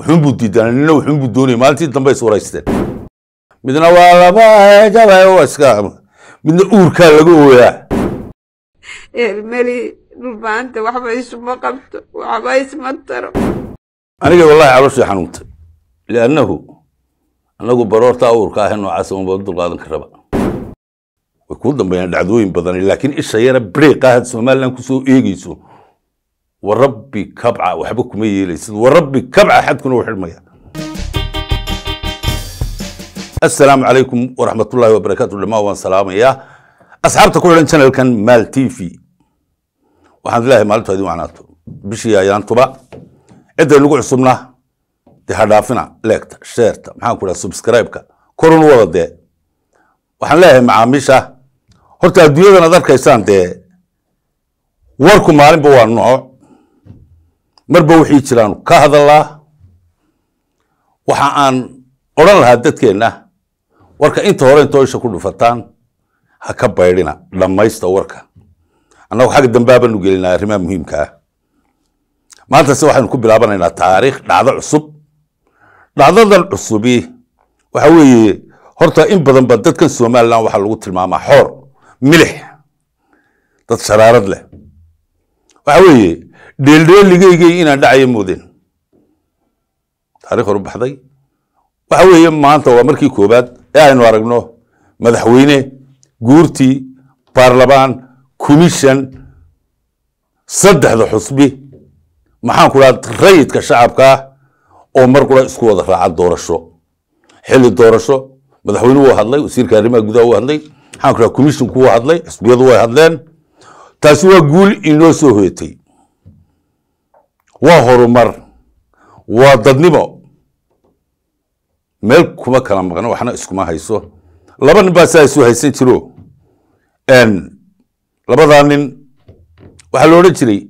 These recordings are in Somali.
wuxuunbuu diidaan nina wuxuunbuu doonaya maalintii dambe is waraysteen midna waa laba midna uurkaa laga ooyaa eermeli dhubaanta waxba isuma qabto waxba isma taro anigay wallahi calooshii xanuuntay liannahu annagu baroortaa uurka ahe noocaas unba dulqaadan karaba way kuu dambeeyaan dhacdooyin badan laakiin isha yara breek ahad somalilan kusoo soo eegayso warabbi kabca waxba kuma yeelaysid warabbi kabca axadkuna u xidhmaya assalaamu calaykum waraxmatullaahi wabarakaatu dhamaan waan salaamayaa asxaabta ku xidhan janalkan maal t v waxaan ilaahay maalintu idin wacnaato bishii ayaantuba cidday nagu cusubna dee ha dhaafina leegta sheerta maxaan ku dhaha subscribe-ka korun wada dee waxaan leeyahay macaamiisha horta adduunyadan ad arkaysaan dee warku maalinba waa nooc marba waxay jiraan ka hadallaa waxa aan odhan lahaa dadkeenna warka inta hore intoo isha ku dhufataan ha ka baydhina dhammaysta warka annagu xagga dambeabaanu gelinaa arrimaha muhiimkaa ah. maantase waxaynu ku bilaabanaynaa taariikh dhacdo cusub dhacdadan cusubi waxa weeye horta in badan ba dadkan somalilan waxaa lagu tilmaamaa xoor milix dad sharaarad leh waxa weeye dheeldheeligaygay inaan dhacaya moodeen taarikh hor baxday waxa weeye maanta waa markii koowaad ee aynu aragno madaxweyne guurtii baarlamaan commission saddexda xusbi maxaan ku rayidka shacabka ah oo mar qura isku wada raaca doorasho xilli doorasho madaxweyne wuu hadlay wasiirka arrimaha gudaha wuu hadlay maxaan ku dhaha commissionku wuu hadlay xusbiyadu way hadleen taasi waa guul inoo soo hoyatay waa horumar waa dadnimo meel kuma kala maqno waxna iskuma hayso laba nin baa saa isu haysan jiro labadaa nin waxaa la odhan jiray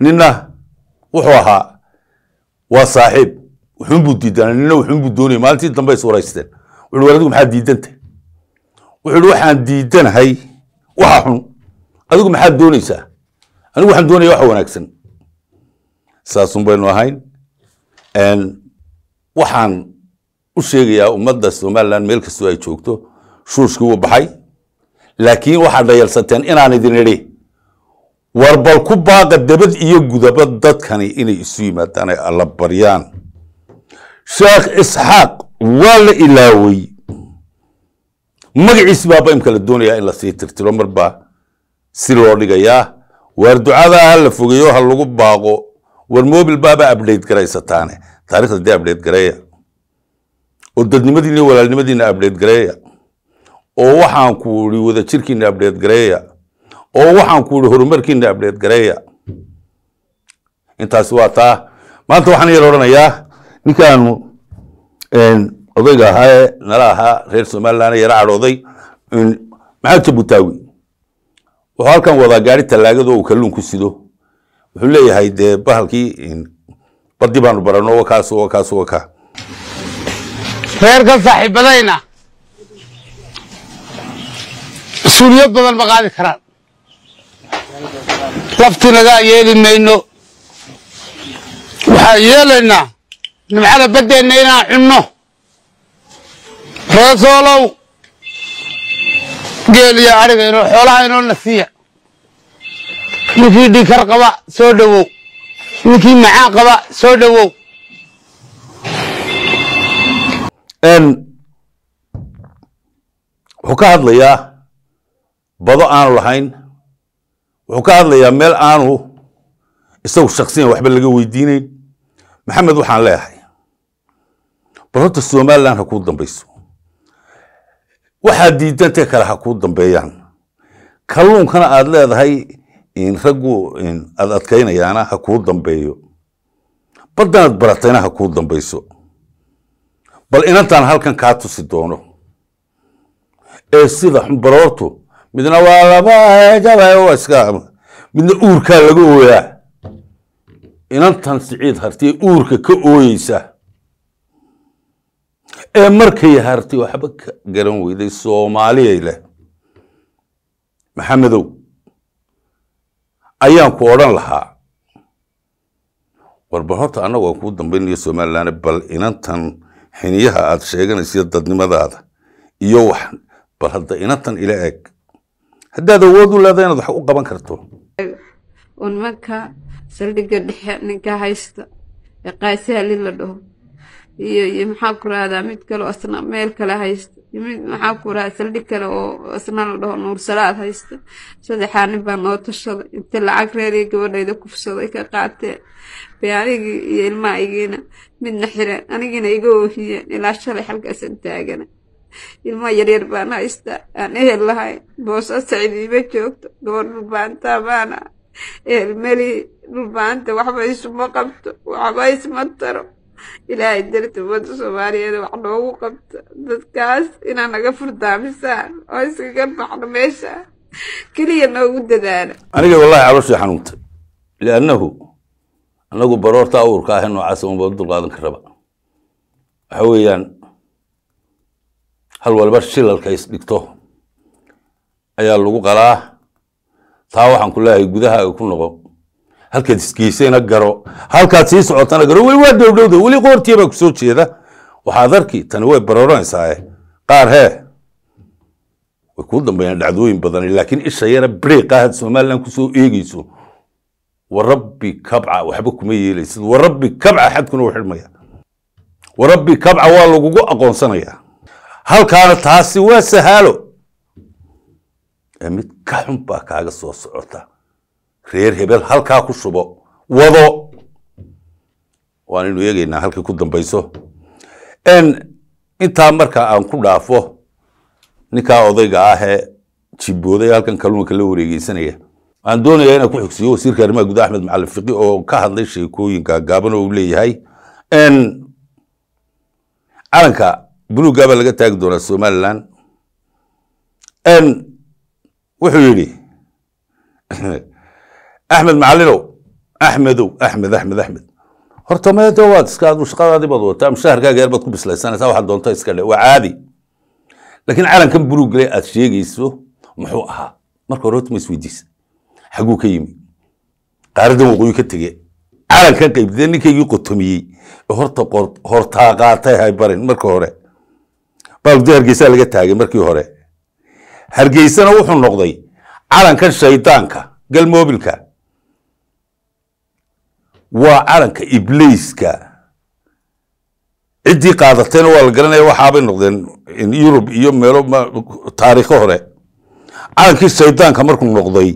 ninna wuxuu ahaa waa saaxiib wuxuunbuu diidanaa nina wuxuunbuu doonaya maalintii dambe is waraysteen wuxu war adigu maxaa diidanta wuxu uhi waxaan diidanahay waxa xun adigu maxaad doonaysaa anigu waxaan doonaya waxa wanaagsan saasun baynu ahayn waxaan u sheegayaa ummadda somalilan meel kastoo ay joogto shuushkii wuu baxay laakiin waxaad dhayalsateen inaan idin idhi war bal ku baaqa dabad iyo gudaba dadkani inay isu yimaadaan ay alla baryaan sheekh isxaaq waa la ilaaway magaciis baaba imka la doonayaa in la sii tirtiro marbaa si loo dhigayaa waar ducadaa ah ha la fogeeyo ha lagu baaqo war mobil baaba update garaysataane taarikhda dee update gareeya oo dadnimadiina iyo walaalnimadiina update gareeya oo waxaan ku idhi wada jirkiina update gareeya oo waxaan ku idhi horumarkiina update gareeya intaasi waa taa maanta waxaan yar odhanayaa ninkaanu odayga ahaa nala ahaa reer somaliland yara cadhooday maxamed jabutaawi wuxuu halkan wadaa gaari tallaagada oo uu kalluun ku sido wuxuu leeyahay dee bahalkii baddi baanu barano wakaas wakaas waka reerka saaxiibadayna mas-uuliyad badan ma qaadi karaan laftinagaa yeeli mayno waxaan yeelaynaa nimcada baddeenna inaan cunno reesoolow geeliya adhiga inoo xoolaha inoo nasiya ninkii dhikar qaba soo dhowow ninkii macaa qaba soo dhowow wuxuu ka hadlayaa bado aanu lahayn wuxuu ka hadlayaa meel aanu isagu shaksiyan waxba laga weydiinayn maxamed waxaan leeyahay bal horta somalilan ha kuu dambayso waxaa diidantee kale ha kuu dambeeyaan kalluunkana aada leedahay raggu aada adkaynayaana ha kuu dambeeyo baddanaad baratayna ha kuu dambayso bal inantaan halkan kaa tusi doono ee sida xunbaroortu midna waa midna uurkaa laga ooyaa inantan siciid hartiye uurka ka ooyeysa ee markay harti waxba ka garan weyday soomaaliyay leh maxamedow ayaan ku odhan lahaa warbar horta annagu kuu dambaynaya somalilan bal inantan xiniyaha aad sheeganaysiyo dadnimadaada iyo wax bal hadda inantan ila eg haddaad awood u leeda inaad wax u qaban karto un marka dhexe ninka haysta ee qaasaalin la dhaho iyo iyo maxaa ku rahdaa mid kaleo asna meel kale haysta mid maxaa ku rahda saldhig kale oo asna la dhaho nuursalaad haysta saddexaa nin baa noo tashaday inta lacag reeriyo gabadhayda kufsaday ka qaateen bay anigii iyo ilmaa igiina midna xireen anigiina iga oohiyeen ilaa shalay halkaasan taagana ilma yaryar baan haystaa aan ehel lahay boosa sacid iima joogto gabadh dhulbaantaa baana ehel meli dhulbaanta waxba isuma qabto waxba isma taro ilaahay dari dowladda soomaaliyeed wax noogu qabta dadkaas inaa naga furdaamisaan oo iskaga baxno meesha keliya noogu dadaala aniga wallahi calooshii xanuuntay liannahu annagu baroorta awurka ahe noocaas unba dulqaadan karaba waxa weeyaan hal walba shilalka isdhigto ayaa lagu qalaa taa waxaan ku leeyahay gudaha ku noqo halkaad isgeysana garo halkaad sii socotana garo weli waa dhowdhowda weli qoortii baa ku jeeda waxaad arki tani way barooranaysaa eh? qaar he way kuu dambeeyaan dhacdooyin badan laakiin isha yara breek ah had somalilan kusoo eegeyso warabbi kabca waxba kuma yeelaysid warabbi kabca xadkuna u xidhmaya warabbi kabca waa lagugu aqoonsanayaa halkaana taasi waa sahaalo ee mid ka xun baa kaaga soo socota reer hebel halkaa ku shubo wado waanaynu eegeynaa halkii ku dambayso intaa marka aan ku dhaafo ninkaa odayga ah jibooday halkan kaluunka la wareegeysanaya waxaan doonayaa inaan ku xigsiyo wasiirka arrimaha guda axmed macalin oo ka hadlay sheekooyinka gaaban oo uu leeyahay calanka buluuggaa laga taagi doonaa somalilan wuxuu yidhi axmed macalinow axmedow axmed axmed axmed horta md waad iska shaqadaadii baad wadataa mushaharkaaga yar ku bislaysanaysaa waxaad doonto iska dhe waa caadi laakiin calankan buluugle aad sheegayso muxuu ahaa marka hore horta isweydiisa xagguu ka yimi qaaradan waqooyi ka tege calankan qaybdee ninkaygii qotomiyey horta hortaaqaatay haybarin markii hore baaludi hargeysaa laga taagay markii hore hargeysana wuxuu noqday calankan shaydaanka galmoobilka waa calanka ibliiska ciddii qaadatayna waa la garanaya waxaabay noqdeen yurub iyo meelo taariikho hore calankii shaydaanka markuu noqday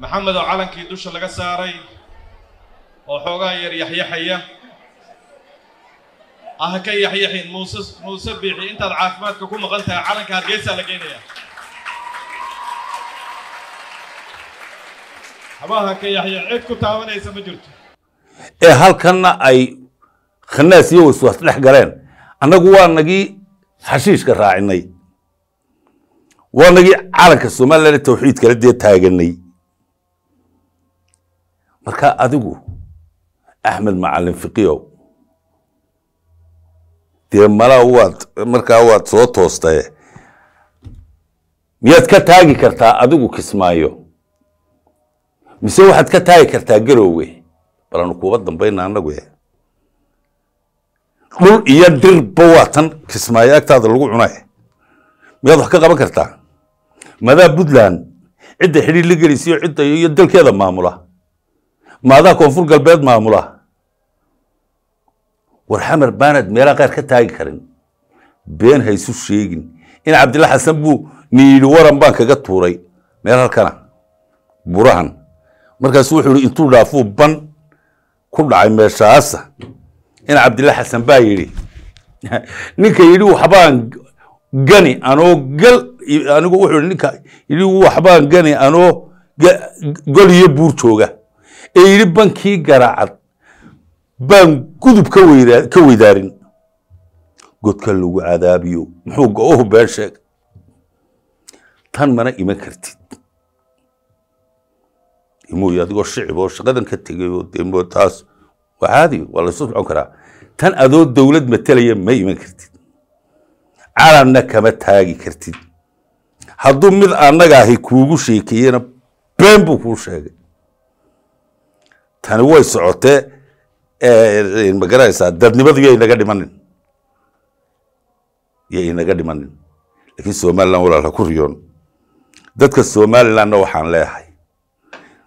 maxamed oo calankii dusha laga saaray oo xoogaa yar yaxyaxaya ah ka yaxyaxin muuse muuse biixi intaad caafimaadka ku maqan tahay calanka hargeysaa la geynayaa xabahanka yaxya cid ku taabanaysa ee halkanna ay khanaas iyo waswaas dhex galeen annagu waa nagii xashiishka raacinay waa nagii calanka somaalilana tawxiidkala dee taaganay markaa adigu axmed macalin fiqiyow dee mala waad markaa waad soo toostae miyaad ka taagi kartaa adigu kismaayo mise waxaad ka taagi kartaa garowe balanu kuuba dambayna annagu e dhul iyo dhirba waa tan kismaayo agtaada lagu cunay miyaad wax ka qaban kartaa madaa puntland cidda xidhiir la gelisiyo cidda iyo dalkeeda maamula maadaa koonfur galbeed maamula war xamar baanad meelaa qaar ka taagi karin been haysu sheegin in cabdilla xasan buu niidhi waran baan kaga tuuray meel halkana burahan markaasu wuxuu yihi intuu dhaafuu ban ku dhacay meeshaasa in cabdilla xasan baa yidhi ninka yidhi waxbaan gani anoo gal anigu wuxuu yihi ninka yidhi waxbaan gani anoo gol iyo buur jooga ee yidhi bankii garaacad baan gudub ka weydaa ka weydaarin godka lagu cadaabiyo muxuu go-uhu been sheegay tan mana iman kartid mooy adigoo shicib oo shaqadan ka tegay oo de taas waa caadi waa laysu socon karaa tan adoo dowlad matelaya ma iman kartid calanna kama taagi kartid hadduu mid annaga ahi kuugu sheekeeyena been buu kuu sheegay tani way socotee magaranaysaa dadnimadu yo inaga dhimanin yo inaga dhimanin laakiin somalilan walaalha ku riyoon dadka somalilanna waxaan leeyahay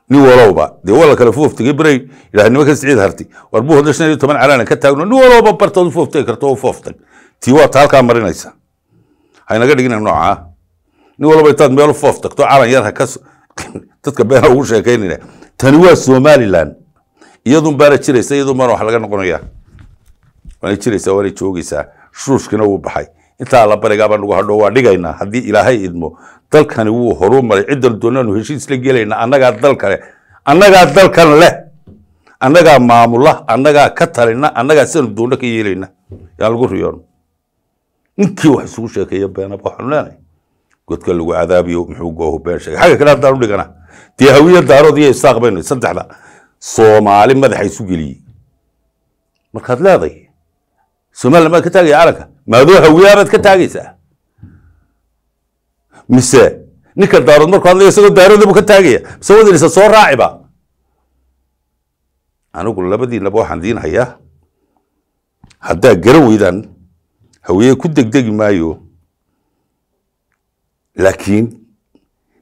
nin walowba dee walaalkale fooftige beray yidhaha nimankan siciid harti war buu hadda shan iyo toban calaana ka taagno nin walowba bartood u fooftegi karto oo fooftag tii waa ta halkaa marinaysa haynaga dhigina noocaa nin walba intaad meel u foof tagto calan yar ha ka dadka beena ugu sheekaynayna tani waa somalilan iyadun baana jiraysa iyadun baana wax laga noqonaya baxay intaa la barigaa baan nagu hadho waa dhigaynaa haddii ilaahay idmo dalkani wuu horumaray ciddan doonaanu heshiis la gelayna annagaa dal kale annagaa dalkan leh annagaa maamula annagaa ka talina annagaa sidaanu doona ka yeelayna yaan lagu riyoon ninkii wax isugu sheekeeya beenaba waxaanu leenahay godka lagu cadaabiyo muxuu goohu been sheegay xagga kale haddaan u dhigana dee hawiyadaanood iyo isaaq saddexda soomaali madaxa isu geliyey markaad leedahay soomaaliya maa ka taagaya calanka madooxa wiyaabaad ka taagaysaa mise ninka daarood markuu hadlaya isagoo daaroodabuu ka taagaya mise wadaniisa soo raaciba anigu labadii laba waxaan diin hayaa haddaa garan weydaan haweeye ku degdegi maayo laakiin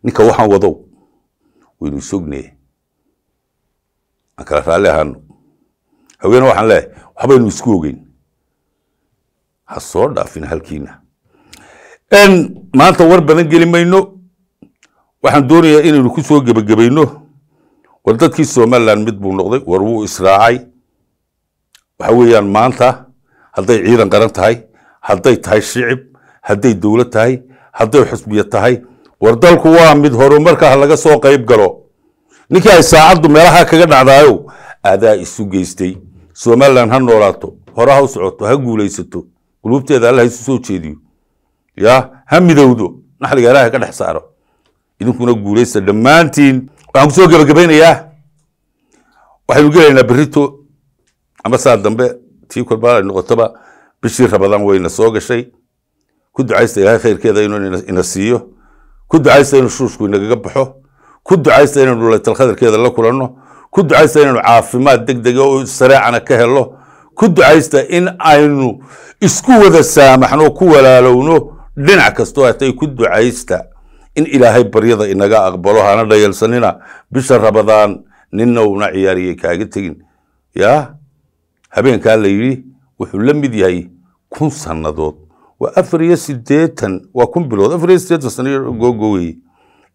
ninka waxaan wadow waynu isogne aan kala raalli ahaano haweena waxaan leehay waxbaynu isku ogeyn ha soo dhaafin halkiina maanta war badan geli mayno waxaan doonayaa inaynu ku soo gebagabayno war dadkii somalilan mid buu noqday war wuu israacay waxa weeyaan maanta hadday ciidan qaran tahay hadday tahay shicib hadday dowlad tahay hadday xusbiya tahay war dalku waa mid horumarka laga soo qayb galo ninkii ay saacaddu meelaha kaga dhacdaayo adaa isu geystay somalilan ha noolaato hore ha u socoto ha guulaysato quluubteeda allah isu soo jeediyo ya ha midowdo naxriga ilaahay ka dhex saaro idinkuna guulaysta dhammaantiin waxaan kusoo gebagabeynayaa waxaynu gelaynaa berito ama saa dambe tii kolba ay bishii rabadaan wayna soo gashay ku ducaysta ilaahay khayrkeeda inuu ina siiyo ku ducaysta inuu shuushku inagaga baxo ku ducaysta inaynu dhulatal la kulanno ku ducaysta inaynu caafimaad deg dega oo sareecana ka helo ku ducaysta in aynu isku wada saamaxno ku walaalowno dhinac kastoo hatay ku ducaysta in ilaahay baryada inaga aqbalo hana dhayalsanina bisha rabadaan ninna uuna ciyaariye kaaga tegin yaa habeenkaa la yidhi wuxuu la mid yahay kun sannadood waa afar iyo siddeetan waa kun bilood afar iyo siddeetan sano googoweye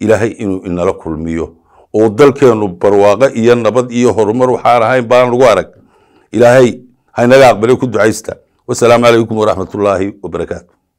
ilaahay inuu inala kulmiyo oo dalkeennu barwaaqo iyo nabad iyo horumar waxaan ahayn baan lagu arag ilaahay haynaga aqbalay ku ducaysta wasalaamu calaykum waraxmat ullaahi wabarakaatu